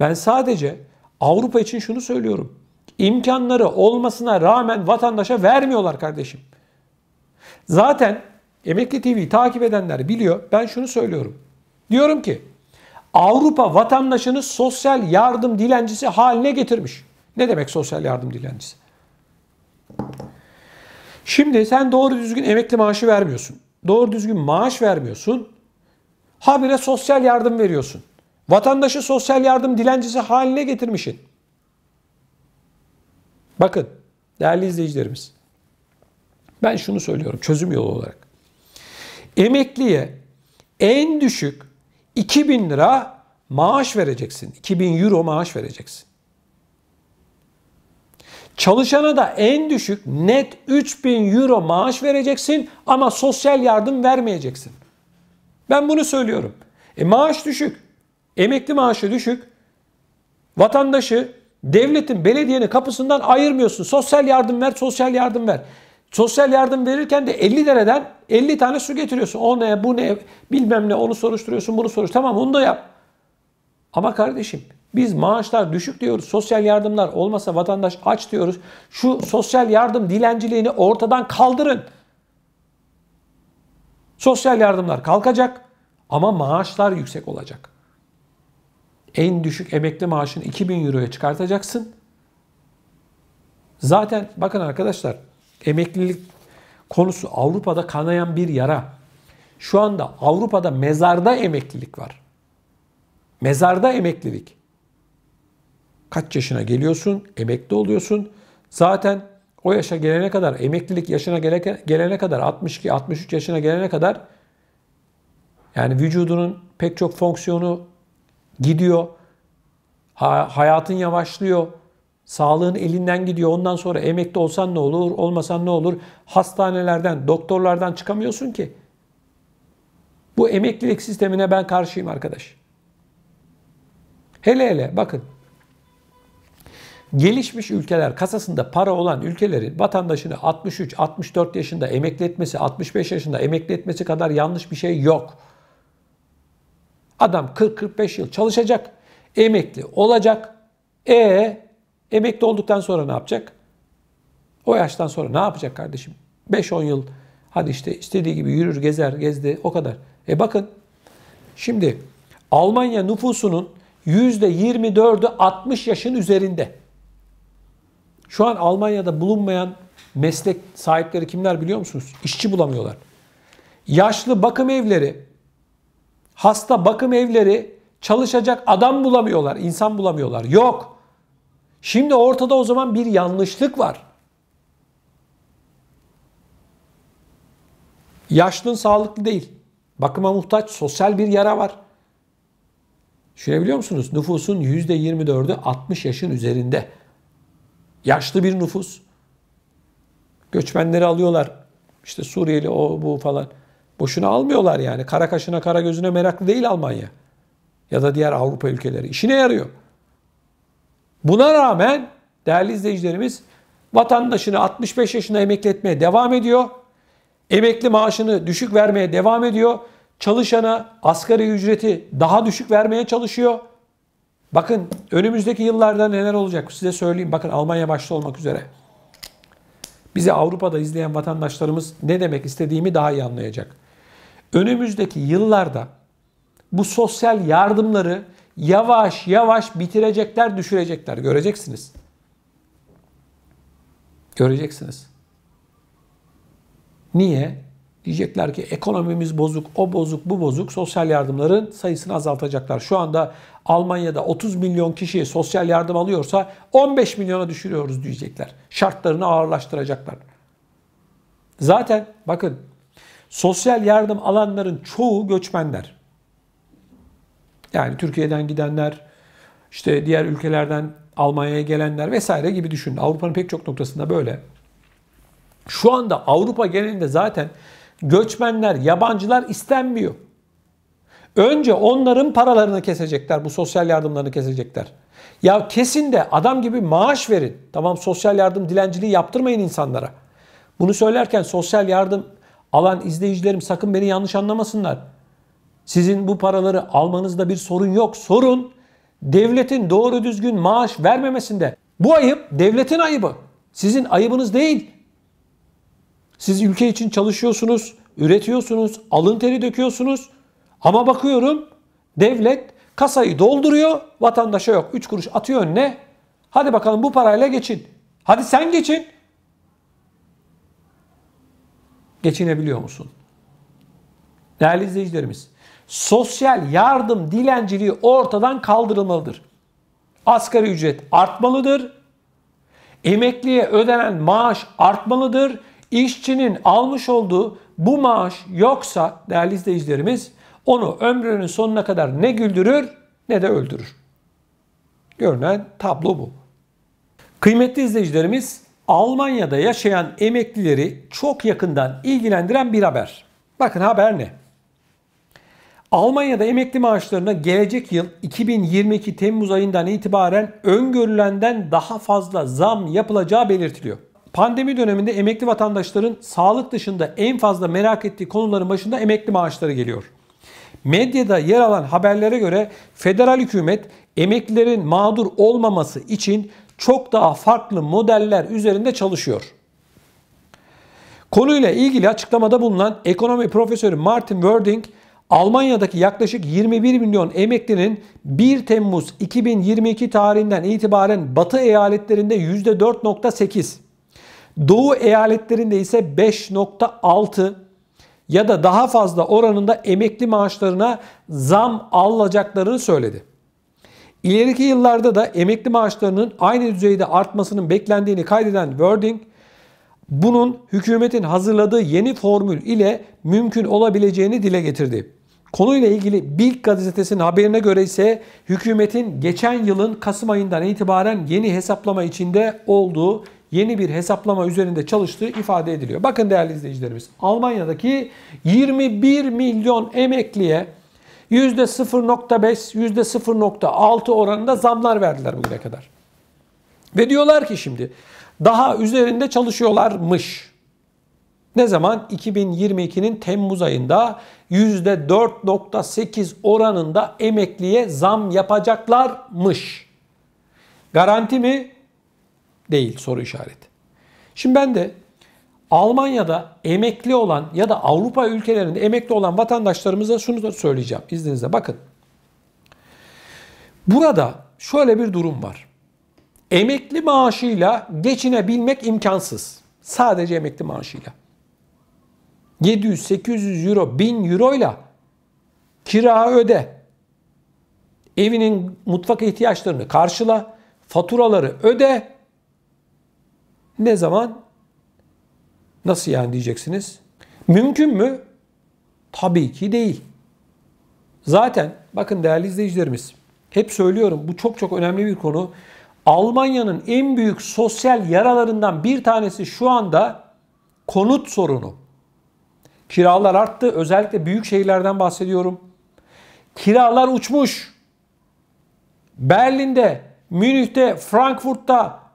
Ben sadece Avrupa için şunu söylüyorum. İmkanları olmasına rağmen vatandaşa vermiyorlar kardeşim. Zaten Emekli TV'yi takip edenler biliyor. Ben şunu söylüyorum. Diyorum ki Avrupa vatandaşını sosyal yardım dilencisi haline getirmiş. Ne demek sosyal yardım dilencisi? Şimdi sen doğru düzgün emekli maaşı vermiyorsun. Doğru düzgün maaş vermiyorsun. Habire sosyal yardım veriyorsun. Vatandaşı sosyal yardım dilencisi haline getirmişin. Bakın değerli izleyicilerimiz. Ben şunu söylüyorum çözüm yolu olarak. Emekliye en düşük 2000 lira maaş vereceksin. 2000 euro maaş vereceksin. Çalışana da en düşük net 3000 euro maaş vereceksin ama sosyal yardım vermeyeceksin. Ben bunu söylüyorum. E maaş düşük. Emekli maaşı düşük. Vatandaşı devletin, belediyenin kapısından ayırmıyorsun. Sosyal yardım ver, sosyal yardım ver. Sosyal yardım verirken de 50 dereden 50 tane su getiriyorsun. O ne, bu ne, bilmem ne onu soruşturuyorsun, bunu soruş. Tamam onu da yap. Ama kardeşim biz maaşlar düşük diyoruz. Sosyal yardımlar olmasa vatandaş aç diyoruz. Şu sosyal yardım dilenciliğini ortadan kaldırın. Sosyal yardımlar kalkacak ama maaşlar yüksek olacak. En düşük emekli maaşını 2000 euroya çıkartacaksın. Zaten bakın arkadaşlar emeklilik konusu Avrupa'da kanayan bir yara. Şu anda Avrupa'da mezarda emeklilik var. Mezarda emeklilik. Kaç yaşına geliyorsun, emekli oluyorsun. Zaten o yaşa gelene kadar, emeklilik yaşına gelene kadar, 62-63 yaşına gelene kadar yani vücudunun pek çok fonksiyonu gidiyor. hayatın yavaşlıyor. Sağlığın elinden gidiyor. Ondan sonra emekli olsan ne olur, olmasan ne olur? Hastanelerden, doktorlardan çıkamıyorsun ki. Bu emeklilik sistemine ben karşıyım arkadaş. Hele hele bakın. Gelişmiş ülkeler kasasında para olan ülkelerin vatandaşını 63, 64 yaşında emekli etmesi, 65 yaşında emekli etmesi kadar yanlış bir şey yok. Adam 40-45 yıl çalışacak, emekli olacak. E emekli olduktan sonra ne yapacak? O yaştan sonra ne yapacak kardeşim? 5-10 yıl hadi işte istediği gibi yürür, gezer, gezdi o kadar. E bakın şimdi Almanya nüfusunun %24'ü 60 yaşın üzerinde. Şu an Almanya'da bulunmayan meslek sahipleri kimler biliyor musunuz? İşçi bulamıyorlar. Yaşlı bakım evleri hasta bakım evleri çalışacak adam bulamıyorlar, insan bulamıyorlar. Yok. Şimdi ortada o zaman bir yanlışlık var. Yaşlın sağlıklı değil. Bakıma muhtaç sosyal bir yara var. biliyor musunuz? Nüfusun %24'ü 60 yaşın üzerinde. Yaşlı bir nüfus. Göçmenleri alıyorlar. İşte Suriyeli o bu falan. Boşuna almıyorlar yani. Kara kaşına kara gözüne meraklı değil Almanya. Ya da diğer Avrupa ülkeleri. İşine yarıyor. Buna rağmen değerli izleyicilerimiz vatandaşını 65 yaşında emekli etmeye devam ediyor. Emekli maaşını düşük vermeye devam ediyor. Çalışana asgari ücreti daha düşük vermeye çalışıyor. Bakın önümüzdeki yıllarda neler olacak size söyleyeyim. Bakın Almanya başta olmak üzere. Bizi Avrupa'da izleyen vatandaşlarımız ne demek istediğimi daha iyi anlayacak. Önümüzdeki yıllarda bu sosyal yardımları yavaş yavaş bitirecekler, düşürecekler. Göreceksiniz. Göreceksiniz. Niye? Diyecekler ki ekonomimiz bozuk, o bozuk, bu bozuk. Sosyal yardımların sayısını azaltacaklar. Şu anda Almanya'da 30 milyon kişiye sosyal yardım alıyorsa 15 milyona düşürüyoruz diyecekler. Şartlarını ağırlaştıracaklar. Zaten bakın Sosyal yardım alanların çoğu göçmenler. Yani Türkiye'den gidenler, işte diğer ülkelerden Almanya'ya gelenler vesaire gibi düşünün. Avrupa'nın pek çok noktasında böyle. Şu anda Avrupa genelinde zaten göçmenler, yabancılar istenmiyor. Önce onların paralarını kesecekler, bu sosyal yardımlarını kesecekler. Ya kesin de adam gibi maaş verin. Tamam sosyal yardım dilenciliği yaptırmayın insanlara. Bunu söylerken sosyal yardım alan izleyicilerim sakın beni yanlış anlamasınlar. Sizin bu paraları almanızda bir sorun yok. Sorun devletin doğru düzgün maaş vermemesinde. Bu ayıp devletin ayıbı. Sizin ayıbınız değil. Siz ülke için çalışıyorsunuz, üretiyorsunuz, alın teri döküyorsunuz. Ama bakıyorum devlet kasayı dolduruyor, vatandaşa yok. 3 kuruş atıyor önüne. Hadi bakalım bu parayla geçin. Hadi sen geçin. geçinebiliyor musun? Değerli izleyicilerimiz, sosyal yardım dilenciliği ortadan kaldırılmalıdır. Asgari ücret artmalıdır. Emekliye ödenen maaş artmalıdır. İşçinin almış olduğu bu maaş yoksa değerli izleyicilerimiz onu ömrünün sonuna kadar ne güldürür ne de öldürür. Görünen tablo bu. Kıymetli izleyicilerimiz Almanya'da yaşayan emeklileri çok yakından ilgilendiren bir haber. Bakın haber ne? Almanya'da emekli maaşlarına gelecek yıl 2022 Temmuz ayından itibaren öngörülenden daha fazla zam yapılacağı belirtiliyor. Pandemi döneminde emekli vatandaşların sağlık dışında en fazla merak ettiği konuların başında emekli maaşları geliyor. Medyada yer alan haberlere göre federal hükümet emeklilerin mağdur olmaması için çok daha farklı modeller üzerinde çalışıyor. Konuyla ilgili açıklamada bulunan ekonomi profesörü Martin Werding, Almanya'daki yaklaşık 21 milyon emeklinin 1 Temmuz 2022 tarihinden itibaren Batı eyaletlerinde %4.8, Doğu eyaletlerinde ise 5.6 ya da daha fazla oranında emekli maaşlarına zam alacaklarını söyledi. İleriki yıllarda da emekli maaşlarının aynı düzeyde artmasının beklendiğini kaydeden Wording, bunun hükümetin hazırladığı yeni formül ile mümkün olabileceğini dile getirdi. Konuyla ilgili Bild gazetesinin haberine göre ise hükümetin geçen yılın Kasım ayından itibaren yeni hesaplama içinde olduğu yeni bir hesaplama üzerinde çalıştığı ifade ediliyor. Bakın değerli izleyicilerimiz Almanya'daki 21 milyon emekliye %0.5, %0.6 oranında zamlar verdiler bugüne kadar. Ve diyorlar ki şimdi daha üzerinde çalışıyorlarmış. Ne zaman? 2022'nin Temmuz ayında %4.8 oranında emekliye zam yapacaklarmış. Garanti mi? Değil soru işareti. Şimdi ben de Almanya'da emekli olan ya da Avrupa ülkelerinde emekli olan vatandaşlarımıza şunu da söyleyeceğim izninizle bakın. Burada şöyle bir durum var. Emekli maaşıyla geçinebilmek imkansız. Sadece emekli maaşıyla. 700, 800 euro, 1000 euro ile kira öde. Evinin mutfak ihtiyaçlarını karşıla, faturaları öde. Ne zaman? Nasıl yani diyeceksiniz? Mümkün mü? Tabii ki değil. Zaten bakın değerli izleyicilerimiz hep söylüyorum bu çok çok önemli bir konu. Almanya'nın en büyük sosyal yaralarından bir tanesi şu anda konut sorunu. Kiralar arttı. Özellikle büyük şehirlerden bahsediyorum. Kiralar uçmuş. Berlin'de, Münih'te, Frankfurt'ta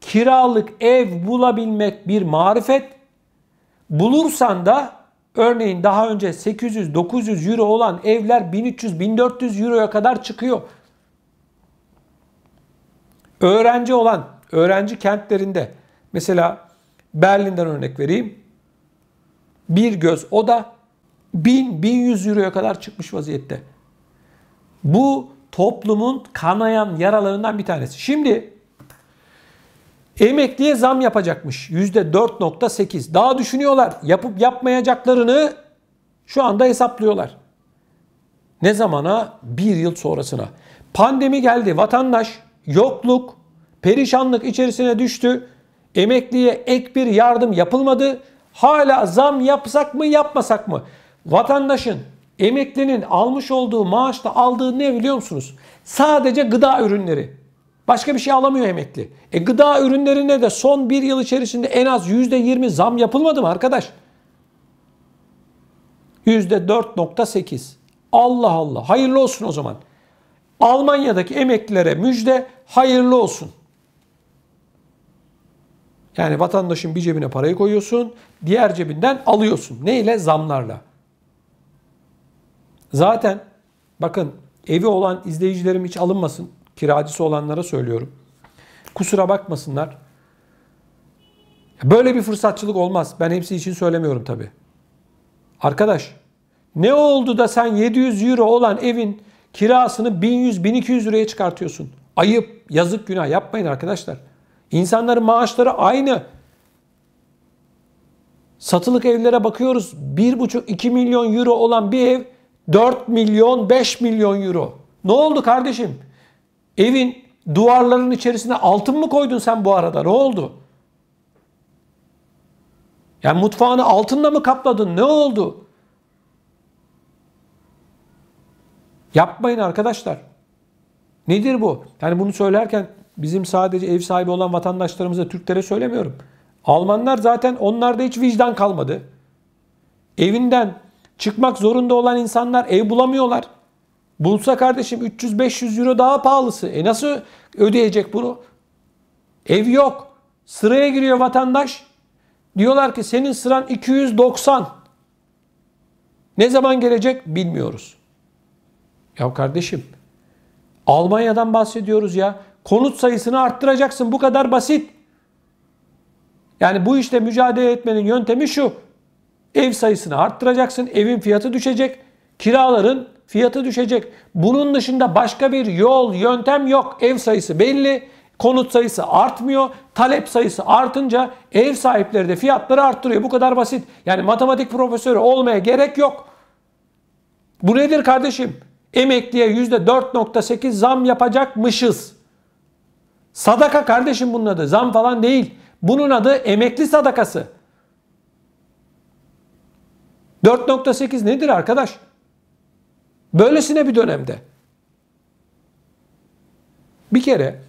kiralık ev bulabilmek bir marifet. Bulursan da örneğin daha önce 800-900 euro olan evler 1300-1400 euroya kadar çıkıyor. Öğrenci olan, öğrenci kentlerinde mesela Berlin'den örnek vereyim. Bir göz oda 1000-1100 euroya kadar çıkmış vaziyette. Bu toplumun kanayan yaralarından bir tanesi. Şimdi Emekliye zam yapacakmış %4.8. Daha düşünüyorlar. Yapıp yapmayacaklarını şu anda hesaplıyorlar. Ne zamana? Bir yıl sonrasına. Pandemi geldi. Vatandaş yokluk, perişanlık içerisine düştü. Emekliye ek bir yardım yapılmadı. Hala zam yapsak mı yapmasak mı? Vatandaşın, emeklinin almış olduğu maaşla aldığı ne biliyor musunuz? Sadece gıda ürünleri. Başka bir şey alamıyor emekli. E gıda ürünlerine de son bir yıl içerisinde en az %20 zam yapılmadı mı arkadaş? %4.8. Allah Allah. Hayırlı olsun o zaman. Almanya'daki emeklilere müjde hayırlı olsun. Yani vatandaşın bir cebine parayı koyuyorsun, diğer cebinden alıyorsun. Ne ile? Zamlarla. Zaten bakın evi olan izleyicilerim hiç alınmasın. Kiracısı olanlara söylüyorum. Kusura bakmasınlar. Böyle bir fırsatçılık olmaz. Ben hepsi için söylemiyorum tabi. Arkadaş ne oldu da sen 700 euro olan evin kirasını 1100-1200 liraya çıkartıyorsun? Ayıp, yazık, günah yapmayın arkadaşlar. İnsanların maaşları aynı. Satılık evlere bakıyoruz. 1,5-2 milyon euro olan bir ev 4 milyon 5 milyon euro. Ne oldu kardeşim? Evin duvarlarının içerisine altın mı koydun sen bu arada? Ne oldu? Yani mutfağını altınla mı kapladın? Ne oldu? Yapmayın arkadaşlar. Nedir bu? Yani bunu söylerken bizim sadece ev sahibi olan vatandaşlarımıza, Türklere söylemiyorum. Almanlar zaten onlarda hiç vicdan kalmadı. Evinden çıkmak zorunda olan insanlar ev bulamıyorlar. Bulsa kardeşim 300-500 euro daha pahalısı. E nasıl ödeyecek bunu? Ev yok. Sıraya giriyor vatandaş. Diyorlar ki senin sıran 290. Ne zaman gelecek bilmiyoruz. Ya kardeşim Almanya'dan bahsediyoruz ya. Konut sayısını arttıracaksın bu kadar basit. Yani bu işte mücadele etmenin yöntemi şu. Ev sayısını arttıracaksın, evin fiyatı düşecek, kiraların Fiyatı düşecek. Bunun dışında başka bir yol, yöntem yok. Ev sayısı belli, konut sayısı artmıyor. Talep sayısı artınca ev sahipleri de fiyatları arttırıyor. Bu kadar basit. Yani matematik profesörü olmaya gerek yok. Bu nedir kardeşim? Emekliye %4.8 zam yapacakmışız. Sadaka kardeşim bunun adı. Zam falan değil. Bunun adı emekli sadakası. 4.8 nedir arkadaş? Böylesine bir dönemde. Bir kere